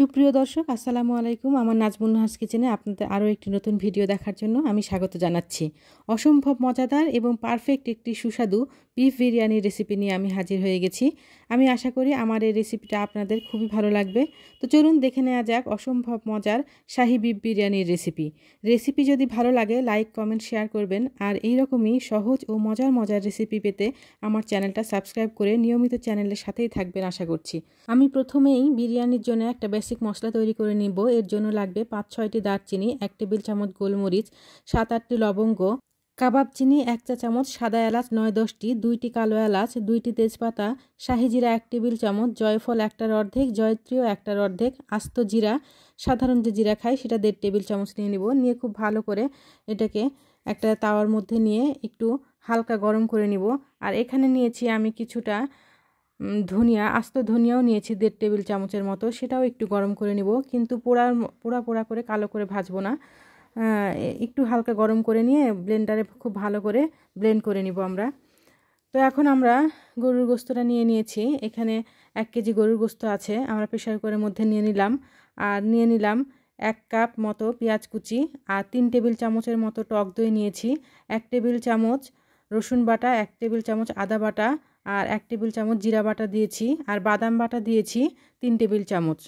সুপ্রিয় দর্শক আসসালামু আলাইকুম আমার নাজমুন হাস কিচেনে আপনাদের আরও একটি নতুন ভিডিও দেখার জন্য আমি স্বাগত জানাচ্ছি অসম্ভব মজাদার এবং পারফেক্ট একটি সুস্বাদু বিফ বিরিয়ানির রেসিপি নিয়ে আমি হাজির হয়ে গেছি আমি আশা করি আমার এই রেসিপিটা আপনাদের খুবই ভালো লাগবে তো চলুন দেখে নেওয়া যাক অসম্ভব মজার শাহি বিফ বিরিয়ানির রেসিপি রেসিপি যদি ভালো লাগে লাইক কমেন্ট শেয়ার করবেন আর এই রকমই সহজ ও মজার মজার রেসিপি পেতে আমার চ্যানেলটা সাবস্ক্রাইব করে নিয়মিত চ্যানেলের সাথেই থাকবেন আশা করছি আমি প্রথমেই বিরিয়ানির জন্য একটা বেসিক মশলা তৈরি করে নিব এর জন্য লাগবে পাঁচ ছয়টি দারচিনি এক টেবিল চামচ গোলমরিচ সাত আটটি লবঙ্গ কাবাব চিনি এক চা চামচ সাদা এলাচ নয় দশটি দুইটি কালো এলাচ দুইটি তেজপাতা শাহি জিরা এক টেবিল চামচ জয়ফল একটার অর্ধেক জয়ত্রীয় একটার অর্ধেক আস্ত জিরা সাধারণ যে জিরা খাই সেটা দেড় টেবিল চামচ নিয়ে নিব নিয়ে খুব ভালো করে এটাকে একটা তাওয়ার মধ্যে নিয়ে একটু হালকা গরম করে নিব আর এখানে নিয়েছি আমি কিছুটা ধনিয়া আস্ত ধনিয়াও নিয়েছি দেড় টেবিল চামচের মতো সেটাও একটু গরম করে নিব কিন্তু পোড়া পোড়া পোড়া করে কালো করে ভাজবো না একটু হালকা গরম করে নিয়ে ব্লেন্ডারে খুব ভালো করে ব্লেন্ড করে নিব আমরা তো এখন আমরা গরুর গোস্তটা নিয়ে নিয়েছি এখানে এক কেজি গরুর গোস্ত আছে আমরা প্রেশার কুকারের মধ্যে নিয়ে নিলাম আর নিয়ে নিলাম এক কাপ মতো পেঁয়াজ কুচি আর তিন টেবিল চামচের মতো টক দই নিয়েছি এক টেবিল চামচ রসুন বাটা এক টেবিল চামচ আদা বাটা আর এক টেবিল চামচ জিরা বাটা দিয়েছি আর বাদাম বাটা দিয়েছি তিন টেবিল চামচ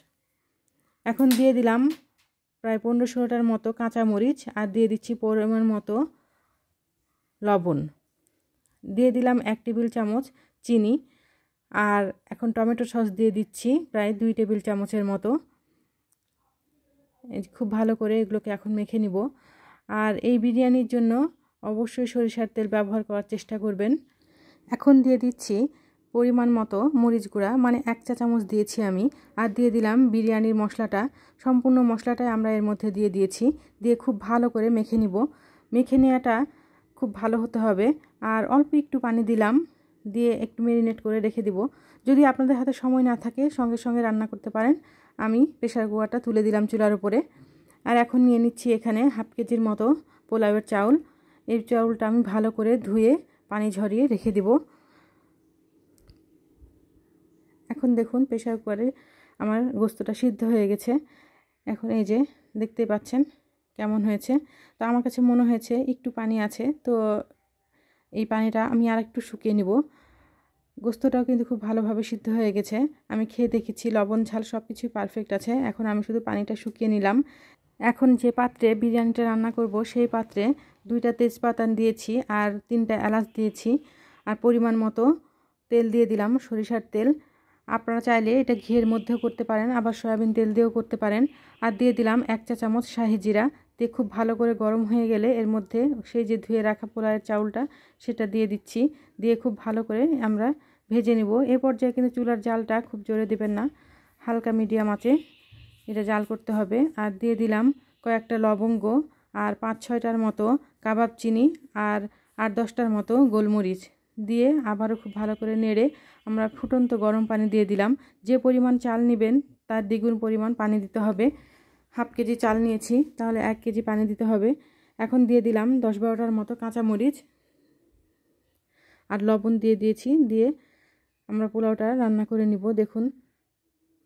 এখন দিয়ে দিলাম প্রায় পনেরো ষোলোটার মতো কাঁচামরিচ আর দিয়ে দিচ্ছি পরিমাণ মতো লবণ দিয়ে দিলাম এক টেবিল চামচ চিনি আর এখন টমেটো সস দিয়ে দিচ্ছি প্রায় দুই টেবিল চামচের মতো খুব ভালো করে এগুলোকে এখন মেখে নিব আর এই বিরিয়ানির জন্য অবশ্যই সরিষার তেল ব্যবহার করার চেষ্টা করবেন এখন দিয়ে দিচ্ছি পরিমাণ মতো মরিচ গুঁড়া মানে এক চা চামচ দিয়েছি আমি আর দিয়ে দিলাম বিরিয়ানির মশলাটা সম্পূর্ণ মশলাটাই আমরা এর মধ্যে দিয়ে দিয়েছি দিয়ে খুব ভালো করে মেখে নিব মেখে নেওয়াটা খুব ভালো হতে হবে আর অল্প একটু পানি দিলাম দিয়ে একটু মেরিনেট করে রেখে দিব যদি আপনাদের হাতে সময় না থাকে সঙ্গে সঙ্গে রান্না করতে পারেন আমি প্রেশার কুকারটা তুলে দিলাম চুলার উপরে আর এখন নিয়ে নিচ্ছি এখানে হাফ কেজির মতো পোলাওয়ের চাউল এই চাউলটা আমি ভালো করে ধুয়ে পানি ঝরিয়ে রেখে দেবো এখন দেখুন প্রেশার কুকারে আমার গোস্তটা সিদ্ধ হয়ে গেছে এখন এই যে দেখতে পাচ্ছেন কেমন হয়েছে তো আমার কাছে মনে হয়েছে একটু পানি আছে তো এই পানিটা আমি আর একটু শুকিয়ে নিব গোস্তটাও কিন্তু খুব ভালোভাবে সিদ্ধ হয়ে গেছে আমি খেয়ে দেখেছি লবণ ঝাল সব কিছুই পারফেক্ট আছে এখন আমি শুধু পানিটা শুকিয়ে নিলাম এখন যে পাত্রে বিরিয়ানিটা রান্না করব সেই পাত্রে দুইটা তেজপাতা দিয়েছি আর তিনটা এলাচ দিয়েছি আর পরিমাণ মতো তেল দিয়ে দিলাম সরিষার তেল আপনারা চাইলে এটা ঘিয়ের মধ্যেও করতে পারেন আবার সয়াবিন তেল দিয়েও করতে পারেন আর দিয়ে দিলাম এক চা চামচ শাহি জিরা দিয়ে খুব ভালো করে গরম হয়ে গেলে এর মধ্যে সেই যে ধুয়ে রাখা পোলায়ের চাউলটা সেটা দিয়ে দিচ্ছি দিয়ে খুব ভালো করে আমরা ভেজে নিব এ পর্যায়ে কিন্তু চুলার জালটা খুব জোরে দেবেন না হালকা মিডিয়াম আছে এটা জাল করতে হবে আর দিয়ে দিলাম কয়েকটা লবঙ্গ আর পাঁচ ছয়টার মতো কাবাব চিনি আর আট দশটার মতো গোলমরিচ দিয়ে আবারও খুব ভালো করে নেড়ে আমরা ফুটন্ত গরম পানি দিয়ে দিলাম যে পরিমাণ চাল নেবেন তার দ্বিগুণ পরিমাণ পানি দিতে হবে হাফ কেজি চাল নিয়েছি তাহলে এক কেজি পানি দিতে হবে এখন দিয়ে দিলাম দশ বারোটার মতো কাঁচামরিচ আর লবণ দিয়ে দিয়েছি দিয়ে আমরা পোলাওটা রান্না করে নিব দেখুন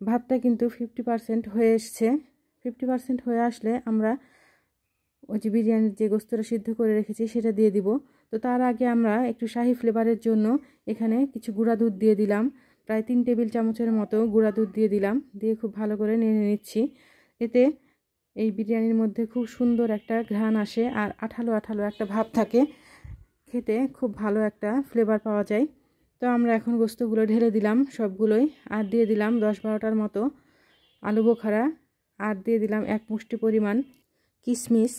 ভাতটা কিন্তু ফিফটি পারসেন্ট হয়ে এসছে ফিফটি পারসেন্ট হয়ে আসলে আমরা ওই যে বিরিয়ানির যে গোস্তটা সিদ্ধ করে রেখেছি সেটা দিয়ে দিব তো তার আগে আমরা একটু শাহি ফ্লেভারের জন্য এখানে কিছু গুঁড়া দুধ দিয়ে দিলাম প্রায় তিন টেবিল চামচের মতো গুঁড়া দুধ দিয়ে দিলাম দিয়ে খুব ভালো করে নেড়ে নিচ্ছি এতে এই বিরিয়ানির মধ্যে খুব সুন্দর একটা ঘ্রাণ আসে আর আঠালো আঠালো একটা ভাব থাকে খেতে খুব ভালো একটা ফ্লেভার পাওয়া যায় তো আমরা এখন গোস্তগুলো ঢেলে দিলাম সবগুলোই আর দিয়ে দিলাম দশ বারোটার মতো আলু বোখারা আর দিয়ে দিলাম এক মুষ্টি পরিমাণ কিশমিশ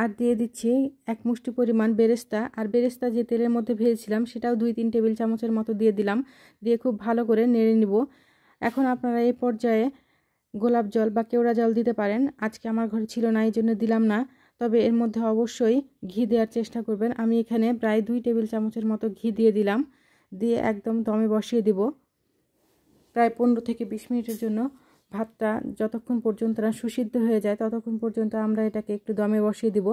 আর দিয়ে দিচ্ছি এক মুষ্টি পরিমাণ বেরেস্তা আর বেরেস্তা যে তেলের মধ্যে ভেজেছিলাম সেটাও দুই তিন টেবিল চামচের মতো দিয়ে দিলাম দিয়ে খুব ভালো করে নেড়ে নিব এখন আপনারা এই পর্যায়ে গোলাপ জল বা কেওড়া জল দিতে পারেন আজকে আমার ঘরে ছিল না এই জন্য দিলাম না তবে এর মধ্যে অবশ্যই ঘি দেওয়ার চেষ্টা করবেন আমি এখানে প্রায় দুই টেবিল চামচের মতো ঘি দিয়ে দিলাম দিয়ে একদম দমে বসিয়ে দিব প্রায় পনেরো থেকে বিশ মিনিটের জন্য ভাতটা যতক্ষণ পর্যন্ত না সুসিদ্ধ হয়ে যায় ততক্ষণ পর্যন্ত আমরা এটাকে একটু দমে বসিয়ে দিব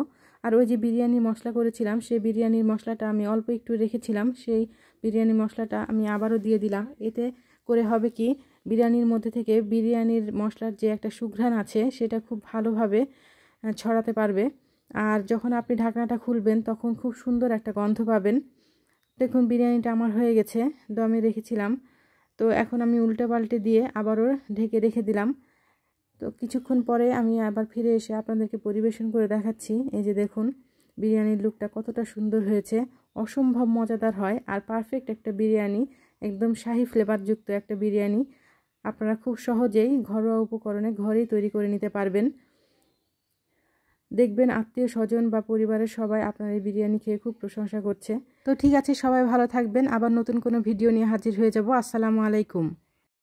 আর ওই যে বিরিয়ানি মশলা করেছিলাম সেই বিরিয়ানির মশলাটা আমি অল্প একটু রেখেছিলাম সেই বিরিয়ানি মশলাটা আমি আবারও দিয়ে দিলাম এতে করে হবে কি বিরিয়ানির মধ্যে থেকে বিরিয়ানির মশলার যে একটা সুঘ্রাণ আছে সেটা খুব ভালোভাবে ছড়াতে পারবে আর যখন আপনি ঢাকনাটা খুলবেন তখন খুব সুন্দর একটা গন্ধ পাবেন দেখুন বিরিয়ানিটা আমার হয়ে গেছে দমে রেখেছিলাম তো এখন আমি উল্টে পাল্টে দিয়ে আবারও ঢেকে রেখে দিলাম তো কিছুক্ষণ পরে আমি আবার ফিরে এসে আপনাদেরকে পরিবেশন করে দেখাচ্ছি এই যে দেখুন বিরিয়ানির লুকটা কতটা সুন্দর হয়েছে অসম্ভব মজাদার হয় আর পারফেক্ট একটা বিরিয়ানি একদম শাহি ফ্লেভারযুক্ত একটা বিরিয়ানি আপনারা খুব সহজেই ঘরোয়া উপকরণে ঘরেই তৈরি করে নিতে পারবেন দেখবেন আত্মীয় স্বজন বা পরিবারের সবাই আপনার এই বিরিয়ানি খেয়ে খুব প্রশংসা করছে তো ঠিক আছে সবাই ভালো থাকবেন আবার নতুন কোনো ভিডিও নিয়ে হাজির হয়ে যাব আসসালামু আলাইকুম